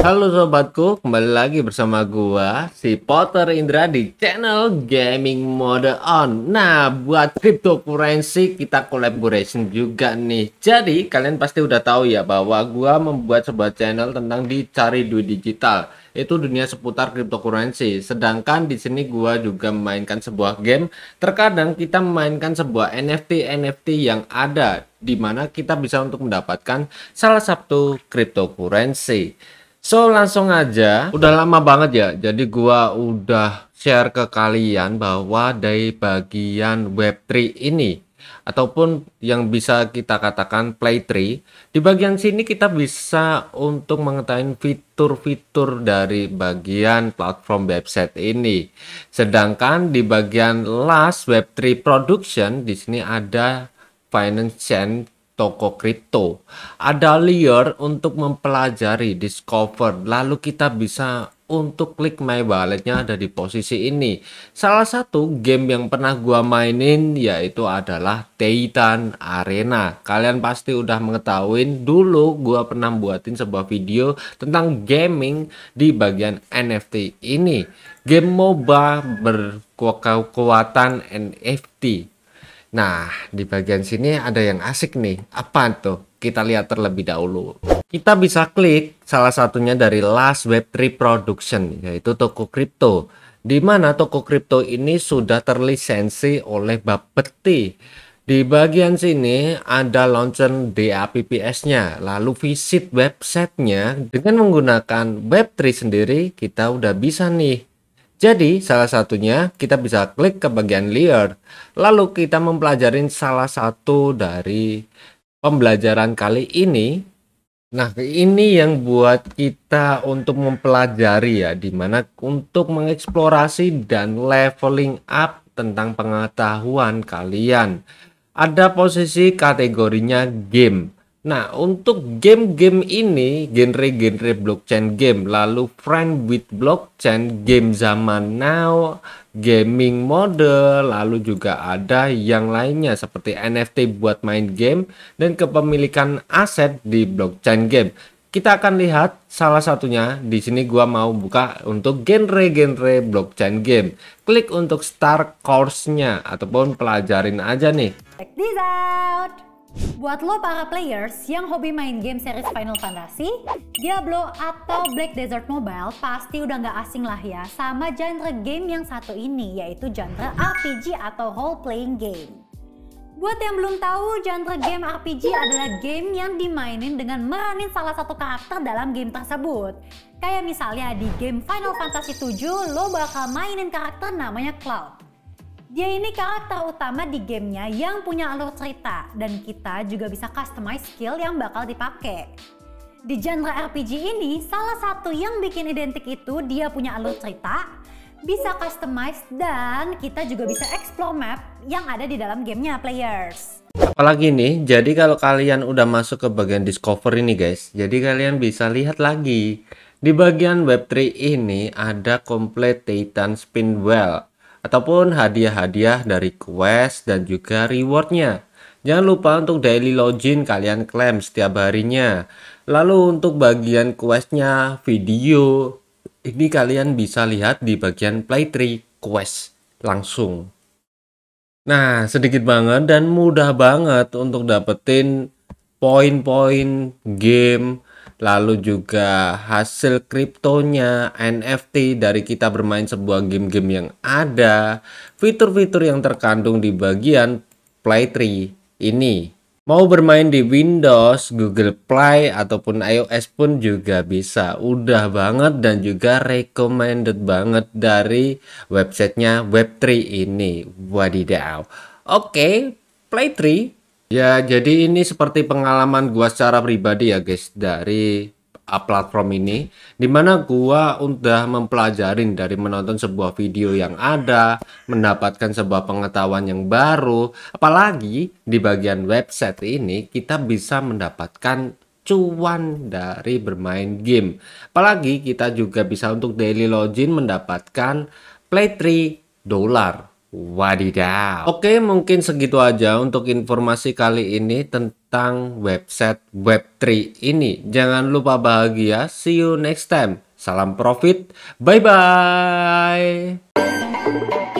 Halo sobatku, kembali lagi bersama gua si Potter Indra di channel Gaming Mode On. Nah, buat cryptocurrency kita collaboration juga nih. Jadi, kalian pasti udah tahu ya bahwa gua membuat sebuah channel tentang dicari duit digital. Itu dunia seputar cryptocurrency. Sedangkan di sini gua juga memainkan sebuah game. Terkadang kita memainkan sebuah NFT NFT yang ada di mana kita bisa untuk mendapatkan salah satu cryptocurrency. So langsung aja, udah lama banget ya. Jadi gua udah share ke kalian bahwa dari bagian Web3 ini ataupun yang bisa kita katakan Play3, di bagian sini kita bisa untuk mengetahui fitur-fitur dari bagian platform website ini. Sedangkan di bagian last Web3 production di sini ada finance toko kripto. Ada layer untuk mempelajari, discover, lalu kita bisa untuk klik my walletnya ada di posisi ini. Salah satu game yang pernah gua mainin yaitu adalah Titan Arena. Kalian pasti udah mengetahui dulu gua pernah buatin sebuah video tentang gaming di bagian NFT ini. Game MOBA berkuatan NFT Nah, di bagian sini ada yang asik nih. Apa tuh? Kita lihat terlebih dahulu. Kita bisa klik salah satunya dari Last Web3 Production, yaitu toko kripto. Di mana toko kripto ini sudah terlisensi oleh Bapeti. Di bagian sini ada launcher DAPPS-nya, lalu visit websitenya dengan menggunakan Web3 sendiri kita udah bisa nih jadi, salah satunya kita bisa klik ke bagian layer, lalu kita mempelajarin salah satu dari pembelajaran kali ini. Nah, ini yang buat kita untuk mempelajari ya, dimana untuk mengeksplorasi dan leveling up tentang pengetahuan kalian. Ada posisi kategorinya game. Nah, untuk game-game ini, genre-genre blockchain game, lalu friend with blockchain, game zaman now, gaming model, lalu juga ada yang lainnya seperti NFT buat main game dan kepemilikan aset di blockchain game. Kita akan lihat salah satunya. Di sini gua mau buka untuk genre-genre blockchain game. Klik untuk start course-nya ataupun pelajarin aja nih. Check this out. Buat lo para players yang hobi main game series Final Fantasy, Diablo atau Black Desert Mobile pasti udah nggak asing lah ya sama genre game yang satu ini yaitu genre RPG atau role playing game. Buat yang belum tahu, genre game RPG adalah game yang dimainin dengan meranin salah satu karakter dalam game tersebut. Kayak misalnya di game Final Fantasy VII, lo bakal mainin karakter namanya Cloud. Dia ini karakter utama di gamenya yang punya alur cerita dan kita juga bisa customize skill yang bakal dipakai. Di genre RPG ini, salah satu yang bikin identik itu dia punya alur cerita, bisa customize dan kita juga bisa explore map yang ada di dalam gamenya players. Apalagi nih, jadi kalau kalian udah masuk ke bagian discover ini guys, jadi kalian bisa lihat lagi. Di bagian web3 ini ada complete Titan Spinwell ataupun hadiah-hadiah dari quest dan juga rewardnya. Jangan lupa untuk daily login kalian klaim setiap harinya. Lalu untuk bagian questnya video, ini kalian bisa lihat di bagian playtree quest langsung. Nah sedikit banget dan mudah banget untuk dapetin poin-poin game lalu juga hasil kriptonya, NFT dari kita bermain sebuah game-game yang ada, fitur-fitur yang terkandung di bagian Play 3 ini. Mau bermain di Windows, Google Play, ataupun iOS pun juga bisa. Udah banget dan juga recommended banget dari websitenya Web3 ini. Wadidaw. Oke, okay, Play 3 Ya, jadi ini seperti pengalaman gua secara pribadi ya, guys, dari uh, platform ini dimana gua udah mempelajarin dari menonton sebuah video yang ada, mendapatkan sebuah pengetahuan yang baru, apalagi di bagian website ini kita bisa mendapatkan cuan dari bermain game. Apalagi kita juga bisa untuk daily login mendapatkan play 3 dolar Wadidaw. Oke, mungkin segitu aja untuk informasi kali ini tentang website Web3 ini. Jangan lupa bahagia. See you next time. Salam profit. Bye-bye.